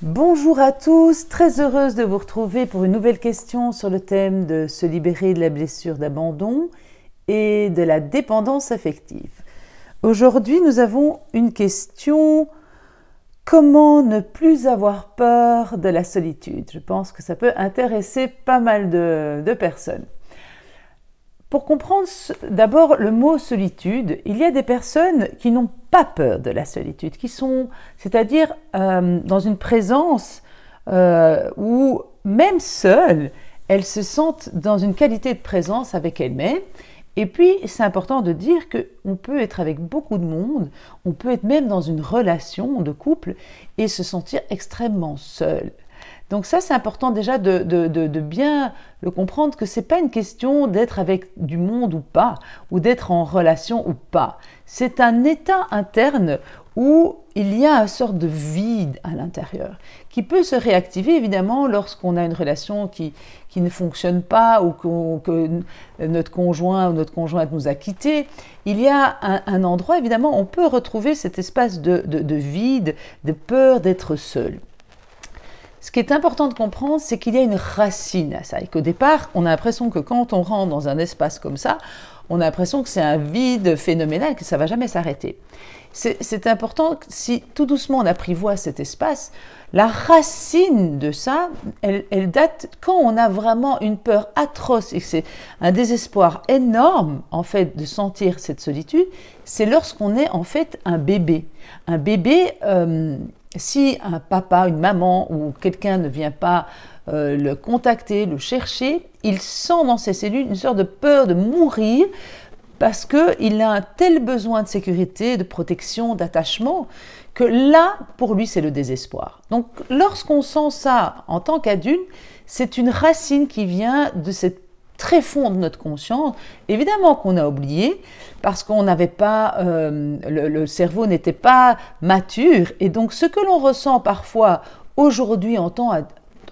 Bonjour à tous, très heureuse de vous retrouver pour une nouvelle question sur le thème de se libérer de la blessure d'abandon et de la dépendance affective. Aujourd'hui, nous avons une question Comment ne plus avoir peur de la solitude Je pense que ça peut intéresser pas mal de, personnes. Pour comprendre d'abord le mot solitude, il y a des personnes qui n'ont pas peur de la solitude, qui sont, c'est-à-dire euh, dans une présence euh, où même seules, elles se sentent dans une qualité de présence avec elles-mêmes. Et puis, c'est important de dire qu'on peut être avec beaucoup de monde, on peut être même dans une relation de couple et se sentir extrêmement seul. Donc ça, c'est important déjà de, bien le comprendre que ce n'est pas une question d'être avec du monde ou pas, ou d'être en relation ou pas. C'est un état interne où il y a une sorte de vide à l'intérieur qui peut se réactiver évidemment lorsqu'on a une relation qui, ne fonctionne pas ou que notre conjoint ou notre conjointe nous a quittés. Il y a un, endroit évidemment où on peut retrouver cet espace de vide, de peur d'être seul. Ce qui est important de comprendre, c'est qu'il y a une racine à ça. Et qu'au départ, on a l'impression que quand on rentre dans un espace comme ça, on a l'impression que c'est un vide phénoménal, que ça va jamais s'arrêter. C'est important, si tout doucement on apprivoise cet espace, la racine de ça, elle, date quand on a vraiment une peur atroce et c'est un désespoir énorme, en fait, de sentir cette solitude, c'est lorsqu'on est en fait un bébé. Un bébé, euh, si un papa, une maman ou quelqu'un ne vient pas euh, le contacter, le chercher, il sent dans ses cellules une sorte de peur de mourir parce qu'il a un tel besoin de sécurité, de protection, d'attachement, que là, pour lui, c'est le désespoir. Donc lorsqu'on sent ça en tant qu'adulte, c'est une racine qui vient de cette très fond de notre conscience, évidemment qu'on a oublié parce qu'on n'avait pas, euh, le, cerveau n'était pas mature et donc ce que l'on ressent parfois aujourd'hui en tant,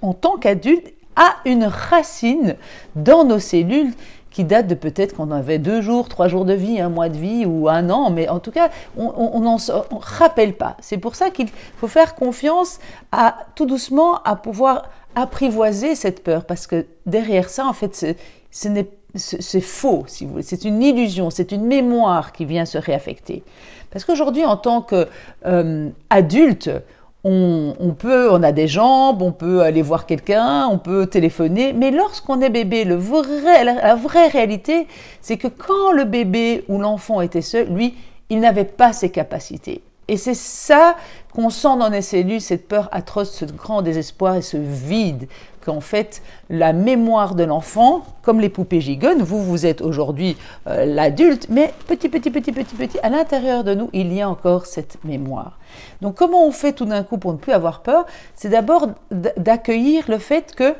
en tant qu'adulte a une racine dans nos cellules qui date de peut-être qu'on avait deux jours, trois jours de vie, un mois de vie ou un an, mais en tout cas, on n'en rappelle pas. C'est pour ça qu'il faut faire confiance à tout doucement à pouvoir apprivoiser cette peur parce que derrière ça, en fait, c'est faux, si C'est une illusion, c'est une mémoire qui vient se réaffecter. Parce qu'aujourd'hui, en tant qu'adulte, euh, on, peut, on a des jambes, on peut aller voir quelqu'un, on peut téléphoner, mais lorsqu'on est bébé, la, vraie réalité, c'est que quand le bébé ou l'enfant était seul, lui, il n'avait pas ses capacités. Et c'est ça qu'on sent dans les cellules, cette peur atroce, ce grand désespoir et ce vide qu'en fait la mémoire de l'enfant, comme les poupées gigones, vous, vous êtes aujourd'hui euh, l'adulte, mais petit, petit, petit, petit, petit, à l'intérieur de nous, il y a encore cette mémoire. Donc comment on fait tout d'un coup pour ne plus avoir peur C'est d'abord d'accueillir le fait que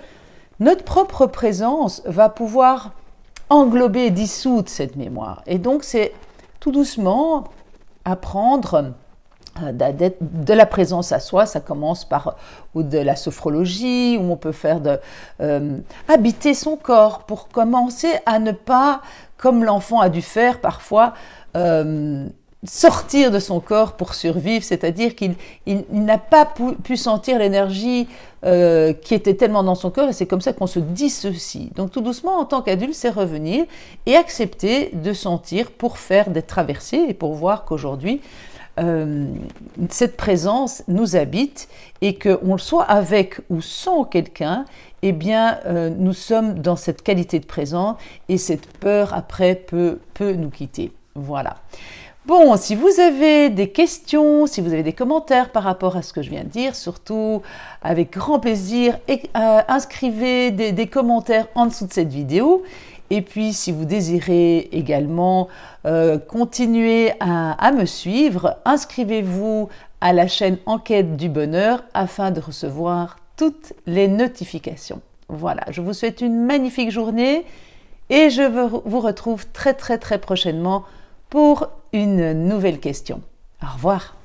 notre propre présence va pouvoir englober, dissoudre cette mémoire. Et donc c'est tout doucement apprendre euh, de la présence à soi, ça commence par euh, ou de la sophrologie, où on peut faire de euh, habiter son corps pour commencer à ne pas, comme l'enfant a dû faire parfois, sortir de son corps pour survivre, c'est-à-dire qu'il n'a pas pu, sentir l'énergie qui était tellement dans son corps, et c'est comme ça qu'on se dissocie. Donc tout doucement, en tant qu'adulte, c'est revenir et accepter de sentir pour faire des traversées et pour voir qu'aujourd'hui, euh, cette présence nous habite et qu'on le soit avec ou sans quelqu'un, eh bien, euh, nous sommes dans cette qualité de présent et cette peur après peut, nous quitter. Voilà. Bon, si vous avez des questions, si vous avez des commentaires par rapport à ce que je viens de dire, surtout avec grand plaisir, euh, inscrivez des commentaires en dessous de cette vidéo. Et puis, si vous désirez également euh, continuer à, à me suivre, inscrivez-vous à la chaîne Enquête du Bonheur afin de recevoir toutes les notifications. Voilà, je vous souhaite une magnifique journée et je vous retrouve très très très prochainement pour une nouvelle question. Au revoir.